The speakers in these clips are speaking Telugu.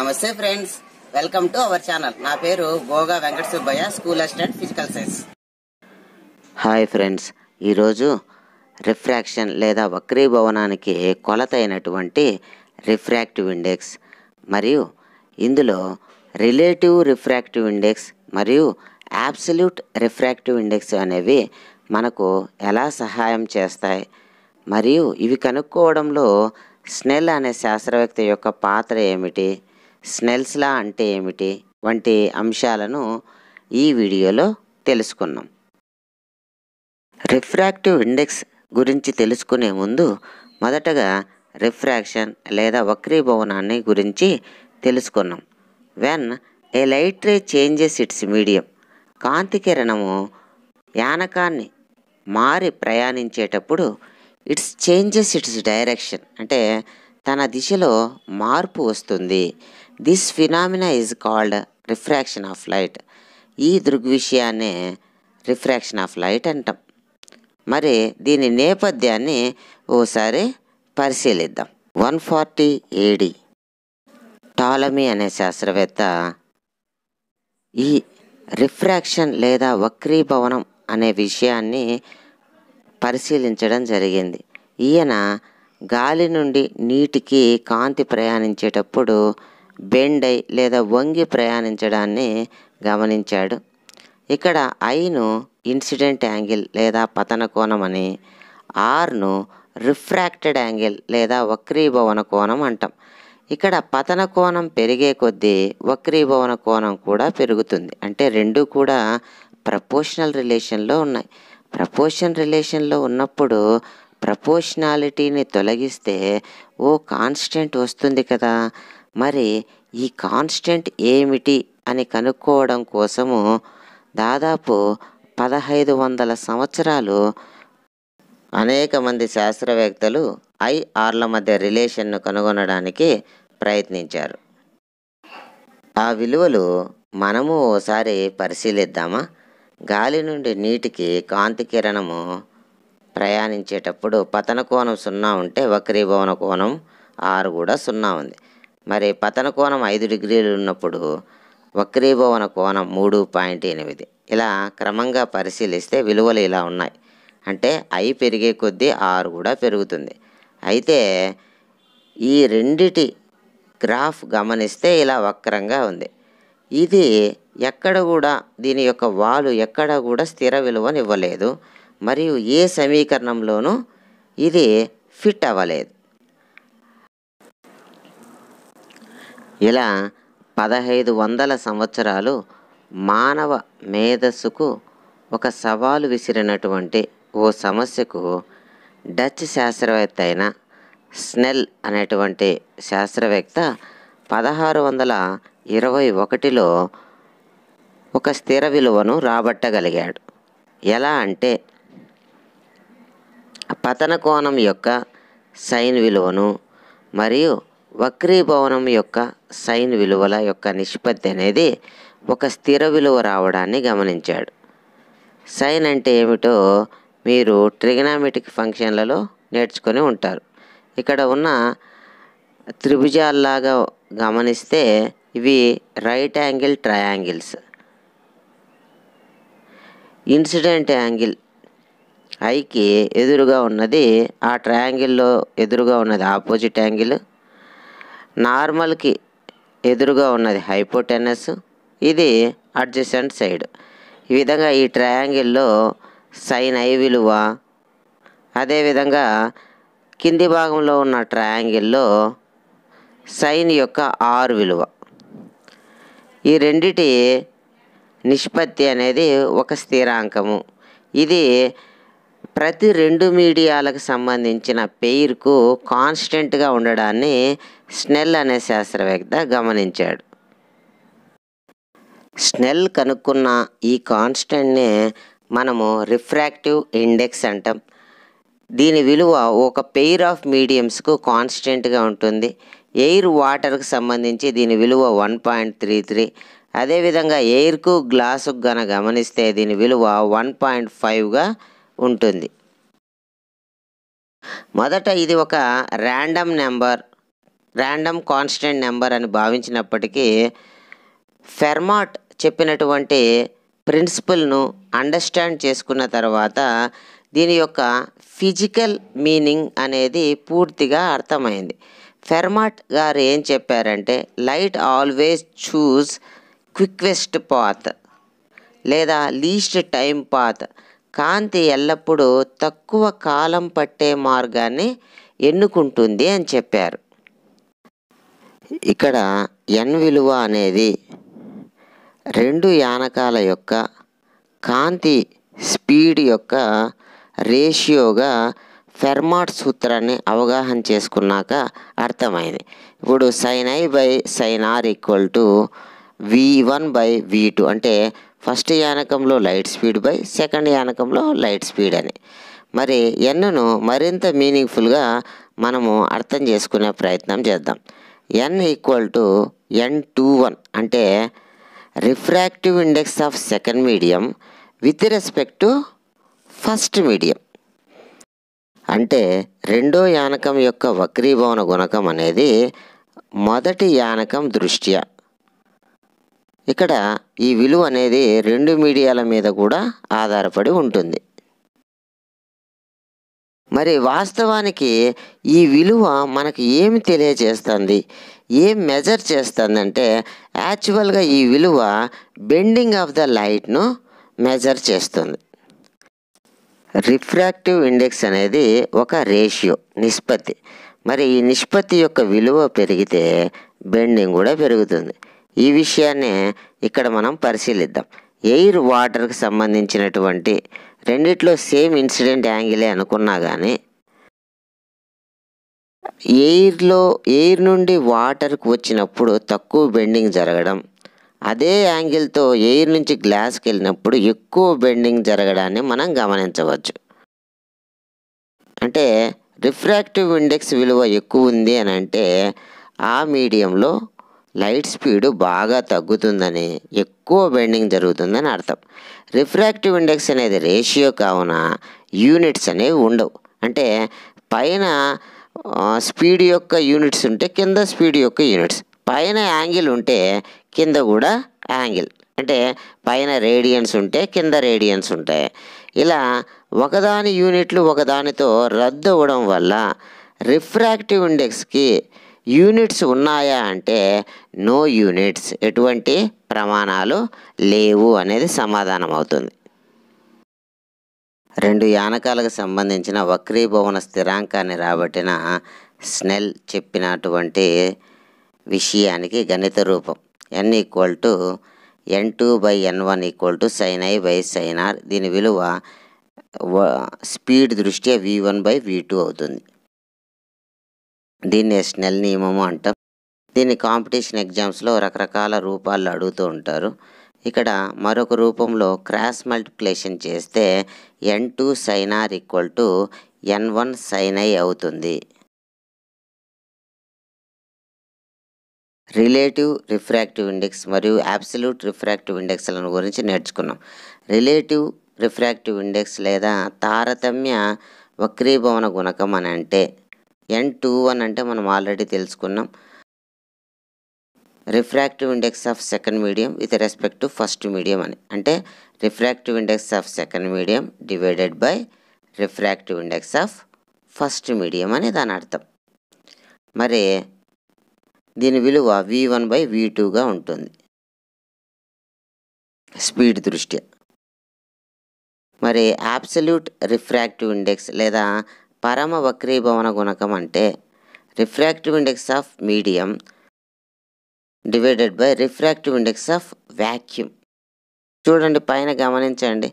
నమస్తే friends welcome to our channel నా పేరు Goga Venkata Subbaiah school assistant physical science hi friends ఈరోజు రిఫ్రాక్షన్ లేదా వక్రీభవనానికి కొలత అయినటువంటి రిఫ్రాక్టివ్ ఇండెక్స్ మరియు ఇందులో రిలేటివ్ రిఫ్రాక్టివ్ ఇండెక్స్ మరియు యాబ్సల్యూట్ రిఫ్రాక్టివ్ ఇండెక్స్ అనేవి మనకు ఎలా సహాయం చేస్తాయి మరియు ఇవి కనుక్కోవడంలో స్నెల్ అనే శాస్త్రవేత్త యొక్క పాత్ర ఏమిటి స్నెల్స్ లా అంటే ఏమిటి వంటి అంశాలను ఈ వీడియోలో తెలుసుకున్నాం రిఫ్రాక్టివ్ ఇండెక్స్ గురించి తెలుసుకునే ముందు మొదటగా రిఫ్రాక్షన్ లేదా వక్రీభవనాన్ని గురించి తెలుసుకున్నాం when a light ray changes its medium కాంతి కిరణము యానకాన్ని మారి ప్రయాణించేటప్పుడు ఇట్స్ చేంజెస్ ఇట్స్ డైరెక్షన్ అంటే తన దిశలో మార్పు వస్తుంది this phenomena is called refraction of light ఈ దృగ్విషయాన్నే రిఫ్రాక్షన్ ఆఫ్ లైట్ అంటాం మరి దీని నేపథ్యాన్ని ఓసారి పరిశీలిద్దాం వన్ ఫార్టీ ఏడి టాలమీ అనే శాస్త్రవేత్త ఈ రిఫ్రాక్షన్ లేదా వక్రీభవనం అనే విషయాన్ని పరిశీలించడం జరిగింది ఈయన గాలి నుండి నీటికి కాంతి ప్రయాణించేటప్పుడు బెండై లేదా వంగి ప్రయాణించడాన్ని గమనించాడు ఇక్కడ ఐను ఇన్సిడెంట్ యాంగిల్ లేదా పతన కోణం అని ఆర్ను రిఫ్రాక్టెడ్ యాంగిల్ లేదా వక్రీభవన కోణం అంటాం ఇక్కడ పతన కోణం పెరిగే కొద్దీ వక్రీభవన కోణం కూడా పెరుగుతుంది అంటే రెండు కూడా ప్రపోషనల్ రిలేషన్లో ఉన్నాయి ప్రపోషన్ రిలేషన్లో ఉన్నప్పుడు ప్రపోర్షనాలిటీని తొలగిస్తే ఓ కాన్స్టెంట్ వస్తుంది కదా మరి ఈ కాన్స్టెంట్ ఏమిటి అని కనుక్కోవడం కోసము దాదాపు పదహైదు వందల సంవత్సరాలు అనేక మంది శాస్త్రవేత్తలు ఐఆర్ల మధ్య రిలేషన్ను కనుగొనడానికి ప్రయత్నించారు ఆ విలువలు మనము ఓసారి పరిశీలిద్దామా గాలి నుండి నీటికి కాంతి కిరణము ప్రయాణించేటప్పుడు పతన కోణం సున్నా ఉంటే వక్రీభవన కోణం ఆరు కూడా సున్నా ఉంది మరి పతన కోణం ఐదు డిగ్రీలు ఉన్నప్పుడు వక్రీభవన కోణం మూడు పాయింట్ ఎనిమిది ఇలా క్రమంగా పరిశీలిస్తే విలువలు ఇలా ఉన్నాయి అంటే ఐ పెరిగే కొద్దీ ఆరు కూడా పెరుగుతుంది అయితే ఈ రెండిటి గ్రాఫ్ గమనిస్తే ఇలా వక్రంగా ఉంది ఇది ఎక్కడ కూడా దీని యొక్క వాలు ఎక్కడ కూడా స్థిర విలువనివ్వలేదు మరియు ఏ సమీకరణంలోనూ ఇది ఫిట్ అవ్వలేదు ఇలా పదహైదు వందల సంవత్సరాలు మానవ మేధస్సుకు ఒక సవాలు విసిరినటువంటి ఓ సమస్యకు డచ్ శాస్త్రవేత్త అయిన స్నెల్ అనేటువంటి శాస్త్రవేత్త పదహారు వందల ఇరవై ఒకటిలో ఒక స్థిర విలువను రాబట్టగలిగాడు ఎలా అంటే పతన కోణం యొక్క సైన్ విలువను మరియు వక్రీభవనం యొక్క సైన్ విలువల యొక్క నిష్పత్తి అనేది ఒక స్థిర విలువ రావడాన్ని గమనించాడు సైన్ అంటే ఏమిటో మీరు ట్రిగనామెటిక్ ఫంక్షన్లలో నేర్చుకొని ఉంటారు ఇక్కడ ఉన్న త్రిభుజాల్లాగా గమనిస్తే ఇవి right angle triangles incident angle ఐకి ఎదురుగా ఉన్నది ఆ ట్రయాంగిల్లో ఎదురుగా ఉన్నది ఆపోజిట్ యాంగిల్ నార్మల్కి ఎదురుగా ఉన్నది హైపోటెనస్ ఇది అడ్జసెంట్ సైడ్ ఈ విధంగా ఈ ట్రయాంగిల్లో సైన్ ఐ విలువ అదేవిధంగా కింది భాగంలో ఉన్న ట్రయాంగిల్లో సైన్ యొక్క ఆర్ విలువ ఈ రెండిటి నిష్పత్తి అనేది ఒక స్థిరాంకము ఇది ప్రతి రెండు మీడియాలకు సంబంధించిన పెయిర్కు కాన్స్టెంట్గా ఉండడాన్ని స్నెల్ అనే శాస్త్రవేత్త గమనించాడు స్నెల్ కనుక్కున్న ఈ కాన్స్టెంట్నే మనము రిఫ్రాక్టివ్ ఇండెక్స్ అంటాం దీని విలువ ఒక పెయిర్ ఆఫ్ మీడియంస్కు కాన్స్టెంట్గా ఉంటుంది ఎయిర్ వాటర్కు సంబంధించి దీని విలువ వన్ పాయింట్ త్రీ త్రీ అదేవిధంగా ఎయిర్కు గ్లాసుకు గన గమనిస్తే దీని విలువ వన్ పాయింట్ ఫైవ్గా ఉంటుంది మొదట ఇది ఒక random number random constant number అని భావించినప్పటికీ ఫెర్మాట్ చెప్పినటువంటి ప్రిన్సిపల్ను అండర్స్టాండ్ చేసుకున్న తర్వాత దీని యొక్క ఫిజికల్ మీనింగ్ అనేది పూర్తిగా అర్థమైంది ఫెర్మాట్ గారు ఏం చెప్పారంటే light always chooses quickest path లేదా లీస్ట్ టైం పాత్ కాంతి ఎల్లప్పుడూ తక్కువ కాలం పట్టే మార్గాన్ని ఎన్నుకుంటుంది అని చెప్పారు ఇక్కడ ఎన్ విలువ అనేది రెండు యానకాల యొక్క కాంతి స్పీడ్ యొక్క రేషియోగా ఫెర్మాట్ సూత్రాన్ని అవగాహన చేసుకున్నాక అర్థమైంది ఇప్పుడు sine i by sine r equal to v one by v two అంటే ఫస్ట్ యానకంలో లైట్ స్పీడ్ బై సెకండ్ యానకంలో లైట్ స్పీడ్ అని మరి ఎన్ను మరింత మీనింగ్ఫుల్గా మనము అర్థం చేసుకునే ప్రయత్నం చేద్దాం n equal to n two one అంటే refractive index of second medium with respect to first medium అంటే రెండో యానకం యొక్క వక్రీభవన గుణకం అనేది మొదటి యానకం దృష్ట్యా ఇక్కడ ఈ విలువ అనేది రెండు మీడియాల మీద కూడా ఆధారపడి ఉంటుంది మరి వాస్తవానికి ఈ విలువ మనకు ఏమి తెలియజేస్తుంది ఏం మెజర్ చేస్తుందంటే యాక్చువల్గా ఈ విలువ బెండింగ్ ఆఫ్ ద లైట్ను మెజర్ చేస్తుంది రిఫ్రాక్టివ్ ఇండెక్స్ అనేది ఒక రేషియో నిష్పత్తి మరి ఈ నిష్పత్తి యొక్క విలువ పెరిగితే బెండింగ్ కూడా పెరుగుతుంది ఈ విషయాన్నే ఇక్కడ మనం పరిశీలిద్దాం ఎయిర్ వాటర్కి సంబంధించినటువంటి రెండిట్లో సేమ్ ఇన్సిడెంట్ యాంగిలే అనుకున్నా కానీ ఎయిర్లో ఎయిర్ నుండి వాటర్కు వచ్చినప్పుడు తక్కువ బెండింగ్ జరగడం అదే యాంగిల్తో ఎయిర్ నుంచి గ్లాస్కి వెళ్ళినప్పుడు ఎక్కువ బెండింగ్ జరగడాన్ని మనం గమనించవచ్చు అంటే రిఫ్రాక్టివ్ ఇండెక్స్ విలువ ఎక్కువ ఉంది అని అంటే ఆ మీడియంలో లైట్ స్పీడ్ బాగా తగ్గుతుందని ఎక్కువ బెండింగ్ జరుగుతుందని అర్థం రిఫ్రాక్టివ్ ఇండెక్స్ అనేది రేషియో కావున యూనిట్స్ అనేవి ఉండవు అంటే పైన స్పీడ్ యొక్క యూనిట్స్ ఉంటే కింద స్పీడ్ యొక్క యూనిట్స్ పైన యాంగిల్ ఉంటే కింద కూడా యాంగిల్ అంటే పైన రేడియన్స్ ఉంటే కింద రేడియన్స్ ఉంటాయి ఇలా ఒకదాని యూనిట్లు ఒకదానితో రద్దు అవ్వడం వల్ల రిఫ్రాక్టివ్ ఇండెక్స్కి యూనిట్స్ ఉన్నాయా అంటే నో యూనిట్స్ ఎటువంటి ప్రమాణాలు లేవు అనేది సమాధానం అవుతుంది రెండు యానకాలకు సంబంధించిన వక్రీభవన స్థిరాంకాన్ని రాబట్టిన స్నెల్ చెప్పినటువంటి విషయానికి గణిత రూపం n equal to n two by n one equal to sine i by sine r దీని విలువ స్పీడ్ దృష్ట్యా v one by v two అవుతుంది దీన్ని ఎస్నెల్ నియమము అంటాం దీన్ని కాంపిటీషన్ ఎగ్జామ్స్లో రకరకాల రూపాల్లో అడుగుతూ ఉంటారు ఇక్కడ మరొక రూపంలో క్రాస్ మల్టిప్లికేషన్ చేస్తే n two sine r equal to n one sine i అవుతుంది రిలేటివ్ రిఫ్రాక్టివ్ ఇండెక్స్ మరియు అబ్సల్యూట్ రిఫ్రాక్టివ్ ఇండెక్స్లను గురించి నేర్చుకున్నాం రిలేటివ్ రిఫ్రాక్టివ్ ఇండెక్స్ లేదా తారతమ్య వక్రీభవన గుణకం అని అంటే ఎన్ టూ వన్ అంటే మనం ఆల్రెడీ తెలుసుకున్నాం refractive index of second medium with respect to first medium అని అంటే refractive index of second medium divided by refractive index of first medium అని దాని అర్థం మరి దీని విలువ వి వన్ బై వి టూగా ఉంటుంది స్పీడ్ దృష్ట్యా మరి యాబ్సల్యూట్ రిఫ్రాక్టివ్ ఇండెక్స్ లేదా పరమ వక్రీభవన గుణకం అంటే refractive index of medium divided by refractive index of vacuum చూడండి పైన గమనించండి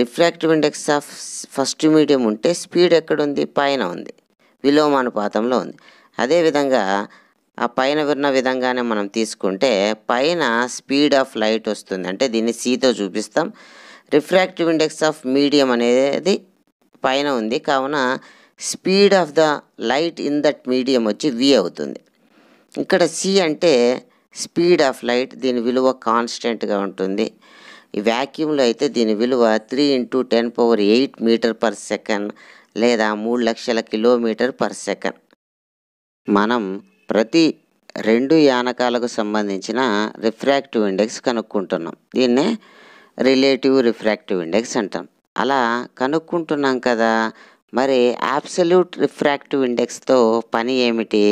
refractive index of first medium ఉంటే స్పీడ్ ఎక్కడుంది పైన ఉంది విలోమానుపాతంలో ఉంది అదేవిధంగా ఆ పైన విన్న విధంగానే మనం తీసుకుంటే పైన స్పీడ్ ఆఫ్ లైట్ వస్తుంది అంటే దీన్ని సీతో చూపిస్తాం రిఫ్రాక్టివ్ ఇండెక్స్ ఆఫ్ మీడియం అనేది పైన ఉంది కావున speed of the light in that medium వచ్చి వి అవుతుంది ఇక్కడ సి అంటే స్పీడ్ ఆఫ్ లైట్ దీని విలువ కాన్స్టెంట్గా ఉంటుంది ఈ వ్యాక్యూమ్లో అయితే దీని విలువ three into ten power eight metre per second లేదా మూడు లక్షల కిలోమీటర్ పర్ సెకండ్ మనం ప్రతి రెండు యానకాలకు సంబంధించిన రిఫ్రాక్టివ్ ఇండెక్స్ కనుక్కుంటున్నాం దీన్నే రిలేటివ్ రిఫ్రాక్టివ్ ఇండెక్స్ అంటాం అలా కనుక్కుంటున్నాం కదా మరి యాబ్సల్యూట్ రిఫ్రాక్టివ్ ఇండెక్స్తో పని ఏమిటి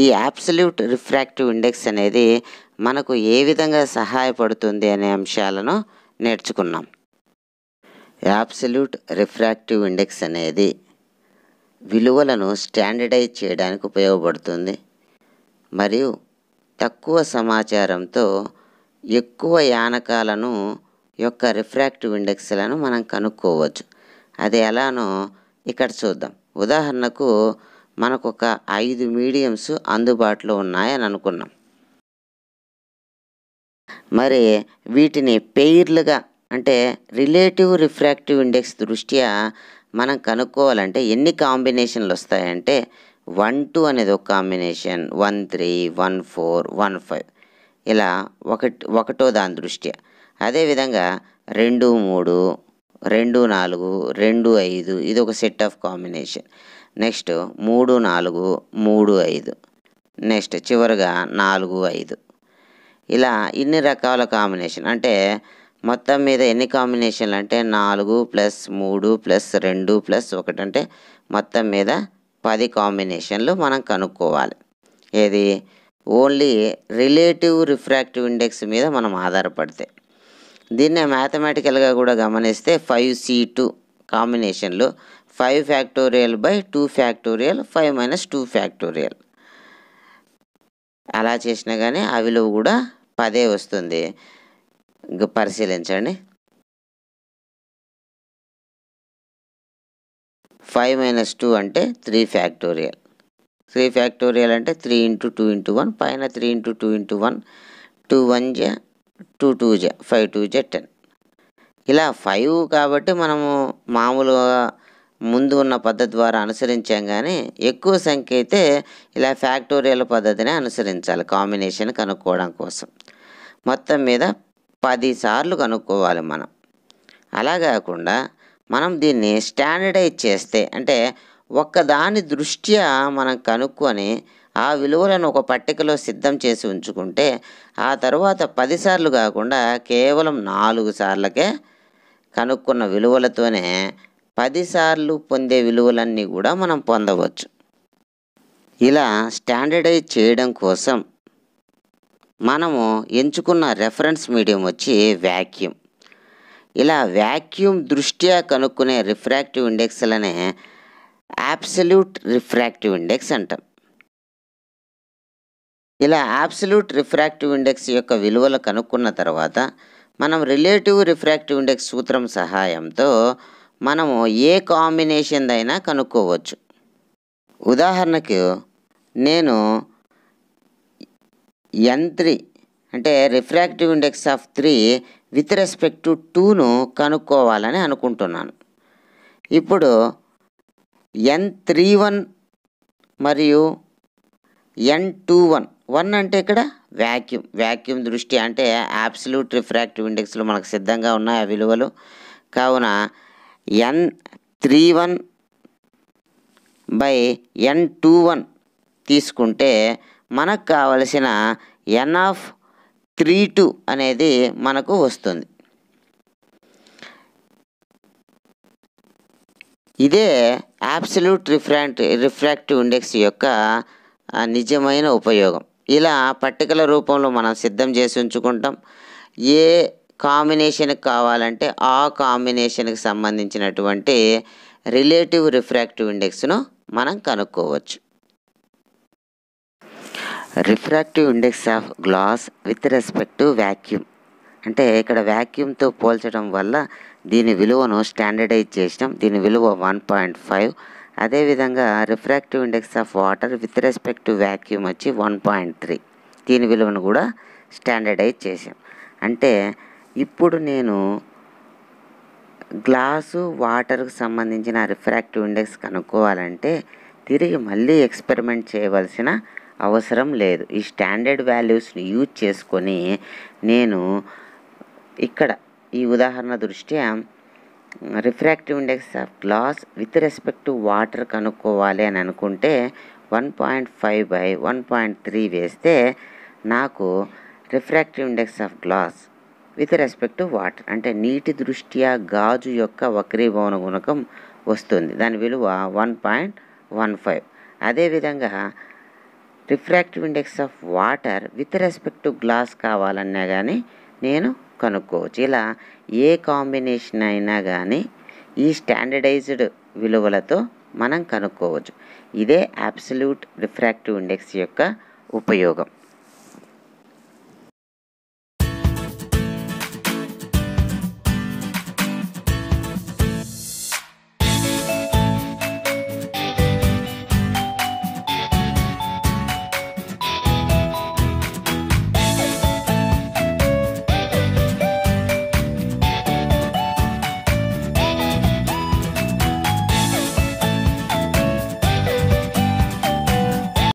ఈ యాబ్సల్యూట్ రిఫ్రాక్టివ్ ఇండెక్స్ అనేది మనకు ఏ విధంగా సహాయపడుతుంది అనే అంశాలను నేర్చుకున్నాం యాబ్సల్యూట్ రిఫ్రాక్టివ్ ఇండెక్స్ అనేది విలువలను స్టాండర్డైజ్ చేయడానికి ఉపయోగపడుతుంది మరియు తక్కువ సమాచారంతో ఎక్కువ యానకాలను యొక్క రిఫ్రాక్టివ్ ఇండెక్స్లను మనం కనుక్కోవచ్చు అది ఎలానో ఇక్కడ చూద్దాం ఉదాహరణకు మనకు ఒక ఐదు మీడియంస్ అందుబాటులో ఉన్నాయని అనుకున్నాం మరి వీటిని పెయిర్లుగా అంటే రిలేటివ్ రిఫ్రాక్టివ్ ఇండెక్స్ దృష్ట్యా మనం కనుక్కోవాలంటే ఎన్ని కాంబినేషన్లు వస్తాయంటే వన్ టూ అనేది ఒక combination one three one four one five ఇలా ఒకటి ఒకటో దాని దృష్ట్యా అదేవిధంగా రెండు మూడు రెండు నాలుగు రెండు ఐదు ఇది ఒక సెట్ ఆఫ్ కాంబినేషన్ నెక్స్ట్ మూడు నాలుగు మూడు ఐదు నెక్స్ట్ చివరిగా నాలుగు ఐదు ఇలా ఇన్ని రకాల కాంబినేషన్ అంటే మొత్తం మీద ఎన్ని కాంబినేషన్లు అంటే నాలుగు ప్లస్ మూడు ప్లస్ రెండు ప్లస్ ఒకటి అంటే మొత్తం మీద పది కాంబినేషన్లు మనం కనుక్కోవాలి ఏది ఓన్లీ రిలేటివ్ రిఫ్రాక్టివ్ ఇండెక్స్ మీద మనం ఆధారపడితే దీన్నే మ్యాథమెటికల్గా కూడా గమనిస్తే ఫైవ్ సి టూ కాంబినేషన్లో five factorial by two factorial five minus two factorial అలా చేసినా కానీ ఆ విలువ కూడా పదే వస్తుంది పరిశీలించండి ఫైవ్ మైనస్ టూ అంటే త్రీ ఫ్యాక్టోరియల్ త్రీ ఫ్యాక్టోరియల్ అంటే three into two into one పైన three into two into one two one జా టూ టూ జె ఫైవ్ టూ జె టెన్ ఇలా ఫైవ్ కాబట్టి మనము మామూలుగా ముందు ఉన్న పద్ధతి ద్వారా అనుసరించాం కానీ ఎక్కువ సంఖ్య అయితే ఇలా ఫ్యాక్టోరియల్ పద్ధతిని అనుసరించాలి కాంబినేషన్ కనుక్కోవడం కోసం మొత్తం మీద పదిసార్లు కనుక్కోవాలి మనం అలా కాకుండా మనం దీన్ని స్టాండర్డైజ్ చేస్తే అంటే ఒక్కదాని దృష్ట్యా మనం కనుక్కొని ఆ విలువలను ఒక పట్టికలో సిద్ధం చేసి ఉంచుకుంటే ఆ తర్వాత పదిసార్లు కాకుండా కేవలం నాలుగు సార్లకే కనుక్కున్న విలువలతోనే పదిసార్లు పొందే విలువలన్నీ కూడా మనం పొందవచ్చు ఇలా స్టాండర్డైజ్ చేయడం కోసం మనము ఎంచుకున్న రెఫరెన్స్ మీడియం వచ్చి వ్యాక్యూమ్ ఇలా వ్యాక్యూమ్ దృష్ట్యా కనుక్కునే రిఫ్రాక్టివ్ ఇండెక్స్లనే యాబ్సల్యూట్ రిఫ్రాక్టివ్ ఇండెక్స్ అంటాం ఇలా అబ్సల్యూట్ రిఫ్రాక్టివ్ ఇండెక్స్ యొక్క విలువలు కనుక్కున్న తర్వాత మనం రిలేటివ్ రిఫ్రాక్టివ్ ఇండెక్స్ సూత్రం సహాయంతో మనము ఏ కాంబినేషన్ అయినా కనుక్కోవచ్చు ఉదాహరణకు నేను యంత్రి అంటే refractive index of three with respect to టూను కనుక్కోవాలని అనుకుంటున్నాను ఇప్పుడు ఎన్ త్రీ వన్ మరియు ఎన్ టూ వన్ వన్ అంటే ఇక్కడ వ్యాక్యూమ్ వ్యాక్యూమ్ దృష్టి అంటే యాబ్సల్యూట్ రిఫ్రాక్టివ్ ఇండెక్స్లు మనకు సిద్ధంగా ఉన్నాయి ఆ విలువలు కావున n three one by n two one తీసుకుంటే మనకు కావలసిన ఎన్ ఆఫ్ త్రీ టూ అనేది మనకు వస్తుంది ఇదే అబ్సల్యూట్ రిఫ్రాక్ట్ రిఫ్రాక్టివ్ ఇండెక్స్ యొక్క నిజమైన ఉపయోగం ఇలా పట్టికల రూపంలో మనం సిద్ధం చేసి ఉంచుకుంటాం ఏ కాంబినేషన్కి కావాలంటే ఆ కాంబినేషన్కి సంబంధించినటువంటి రిలేటివ్ రిఫ్రాక్టివ్ ఇండెక్స్ను మనం కనుక్కోవచ్చు refractive index of glass with respect to vacuum అంటే ఇక్కడ వ్యాక్యూమ్తో పోల్చడం వల్ల దీని విలువను స్టాండర్డైజ్ చేసినాం దీని విలువ వన్ పాయింట్ ఫైవ్ అదేవిధంగా refractive index of water with respect to vacuum వచ్చి వన్ పాయింట్ త్రీ దీని విలువను కూడా స్టాండర్డైజ్ చేసాం అంటే ఇప్పుడు నేను గ్లాసు వాటర్కు సంబంధించిన రిఫ్రాక్టివ్ ఇండెక్స్ కనుక్కోవాలంటే తిరిగి మళ్ళీ ఎక్స్పెరిమెంట్ చేయవలసిన అవసరం లేదు ఈ స్టాండర్డ్ వాల్యూస్ని యూజ్ చేసుకొని నేను ఇక్కడ ఈ ఉదాహరణ దృష్ట్యా refractive index of glass with respect to water కనుక్కోవాలి అని అనుకుంటే one point five by one point three వేస్తే నాకు refractive index of glass with respect to water అంటే నీటి దృష్ట్యా గాజు యొక్క వక్రీభవన గుణకం వస్తుంది దాని విలువ వన్ పాయింట్ వన్ ఫైవ్ అదేవిధంగా refractive index of water with respect to glass కావాలన్నా కానీ నేను కనుక్కోవచ్చు ఇలా ఏ కాంబినేషన్ అయినా కానీ ఈ స్టాండర్డైజ్డ్ విలువలతో మనం కనుక్కోవచ్చు ఇదే అబ్సల్యూట్ రిఫ్రాక్టివ్ ఇండెక్స్ యొక్క ఉపయోగం